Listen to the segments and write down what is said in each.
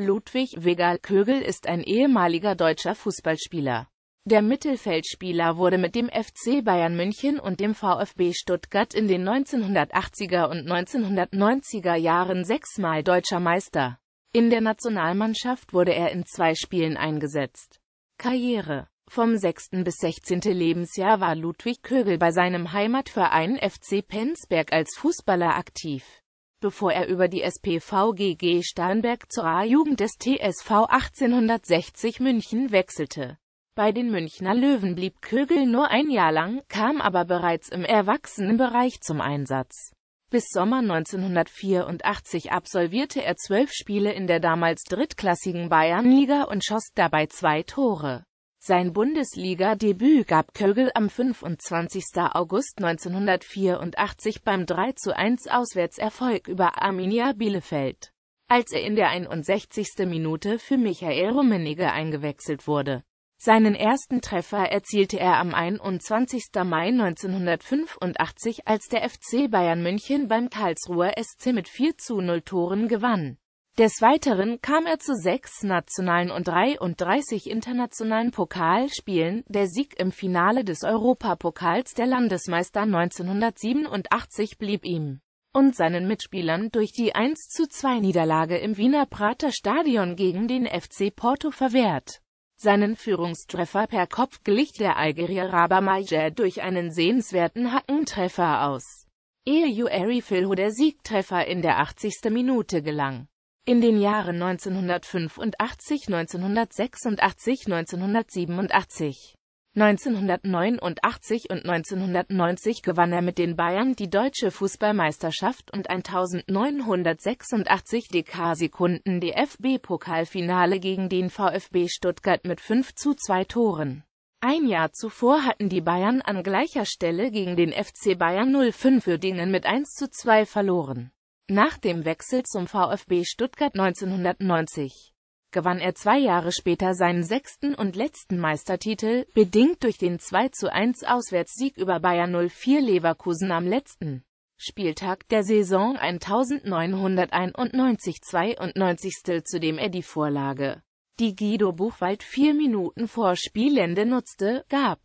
Ludwig Wegal Kögel ist ein ehemaliger deutscher Fußballspieler. Der Mittelfeldspieler wurde mit dem FC Bayern München und dem VfB Stuttgart in den 1980er und 1990er Jahren sechsmal deutscher Meister. In der Nationalmannschaft wurde er in zwei Spielen eingesetzt. Karriere Vom 6. bis 16. Lebensjahr war Ludwig Kögel bei seinem Heimatverein FC Penzberg als Fußballer aktiv bevor er über die SPVGG Starnberg zur A-Jugend des TSV 1860 München wechselte. Bei den Münchner Löwen blieb Kögel nur ein Jahr lang, kam aber bereits im Erwachsenenbereich zum Einsatz. Bis Sommer 1984 absolvierte er zwölf Spiele in der damals drittklassigen Bayernliga und schoss dabei zwei Tore. Sein Bundesliga-Debüt gab Kögel am 25. August 1984 beim 3 zu 1 Auswärtserfolg über Arminia Bielefeld, als er in der 61. Minute für Michael Rummenigge eingewechselt wurde. Seinen ersten Treffer erzielte er am 21. Mai 1985, als der FC Bayern München beim Karlsruher SC mit 4 zu 0 Toren gewann des Weiteren kam er zu sechs nationalen und 33 internationalen Pokalspielen, der Sieg im Finale des Europapokals der Landesmeister 1987 blieb ihm und seinen Mitspielern durch die 1-2-Niederlage zu im Wiener Prater Stadion gegen den FC Porto verwehrt. Seinen Führungstreffer per Kopf glich der Algerier Rabamajer durch einen sehenswerten Hackentreffer aus. Ehe Jueri Filho der Siegtreffer in der 80. Minute gelang. In den Jahren 1985, 1986, 1987, 1989 und 1990 gewann er mit den Bayern die deutsche Fußballmeisterschaft und 1986 DK-Sekunden DFB-Pokalfinale gegen den VfB Stuttgart mit 5 zu 2 Toren. Ein Jahr zuvor hatten die Bayern an gleicher Stelle gegen den FC Bayern 05 Uerdingen mit 1 zu 2 verloren. Nach dem Wechsel zum VfB Stuttgart 1990 gewann er zwei Jahre später seinen sechsten und letzten Meistertitel, bedingt durch den 2-1 Auswärtssieg über Bayern 04 Leverkusen am letzten Spieltag der Saison 1991-92, zu dem er die Vorlage, die Guido Buchwald vier Minuten vor Spielende nutzte, gab.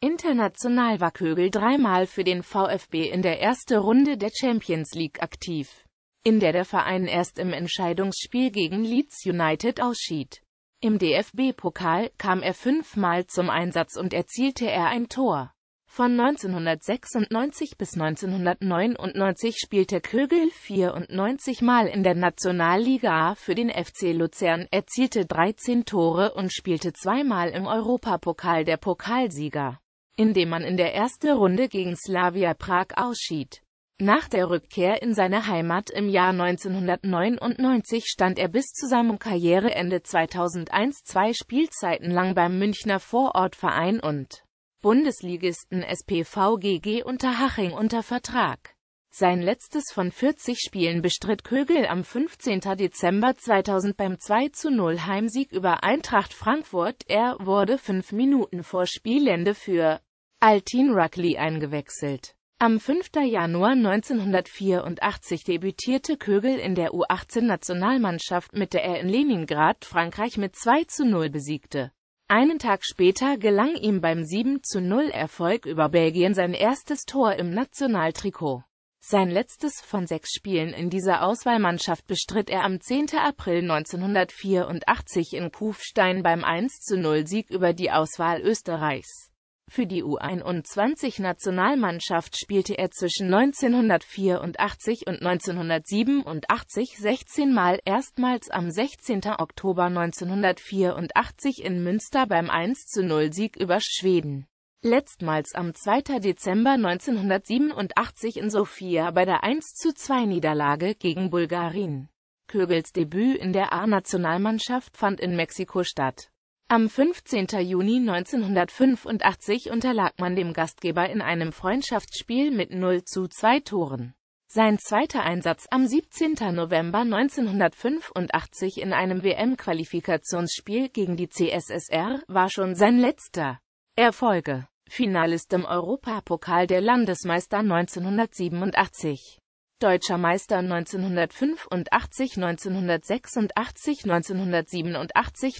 International war Kögel dreimal für den VfB in der ersten Runde der Champions League aktiv in der der Verein erst im Entscheidungsspiel gegen Leeds United ausschied. Im DFB-Pokal kam er fünfmal zum Einsatz und erzielte er ein Tor. Von 1996 bis 1999 spielte Kögel 94 Mal in der Nationalliga A für den FC Luzern, erzielte 13 Tore und spielte zweimal im Europapokal der Pokalsieger, indem man in der ersten Runde gegen Slavia Prag ausschied. Nach der Rückkehr in seine Heimat im Jahr 1999 stand er bis zu seinem Karriereende 2001 zwei Spielzeiten lang beim Münchner Vorortverein und Bundesligisten SPVGG unter Haching unter Vertrag. Sein letztes von 40 Spielen bestritt Kögel am 15. Dezember 2000 beim 2-0 zu Heimsieg über Eintracht Frankfurt. Er wurde fünf Minuten vor Spielende für Altin Ruckley eingewechselt. Am 5. Januar 1984 debütierte Kögel in der U18-Nationalmannschaft, mit der er in Leningrad Frankreich mit 2 zu 0 besiegte. Einen Tag später gelang ihm beim 7 zu 0 Erfolg über Belgien sein erstes Tor im Nationaltrikot. Sein letztes von sechs Spielen in dieser Auswahlmannschaft bestritt er am 10. April 1984 in Kufstein beim 1 zu 0 Sieg über die Auswahl Österreichs. Für die U21-Nationalmannschaft spielte er zwischen 1984 und 1987 16 Mal, erstmals am 16. Oktober 1984 in Münster beim 1-0-Sieg über Schweden. Letztmals am 2. Dezember 1987 in Sofia bei der 1-2-Niederlage gegen Bulgarien. Kögels Debüt in der A-Nationalmannschaft fand in Mexiko statt. Am 15. Juni 1985 unterlag man dem Gastgeber in einem Freundschaftsspiel mit 0 zu 2 Toren. Sein zweiter Einsatz am 17. November 1985 in einem WM-Qualifikationsspiel gegen die CSSR war schon sein letzter. Erfolge Finalist im Europapokal der Landesmeister 1987 deutscher Meister 1985, 1986, 1987,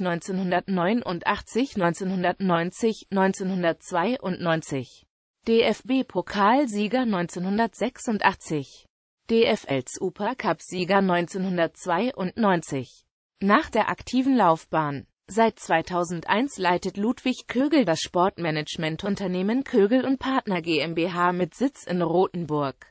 1989, 1990, 1992. DFB-Pokalsieger 1986. DFL-Supercup-Sieger 1992. Nach der aktiven Laufbahn Seit 2001 leitet Ludwig Kögel das Sportmanagementunternehmen Kögel und Partner GmbH mit Sitz in Rothenburg.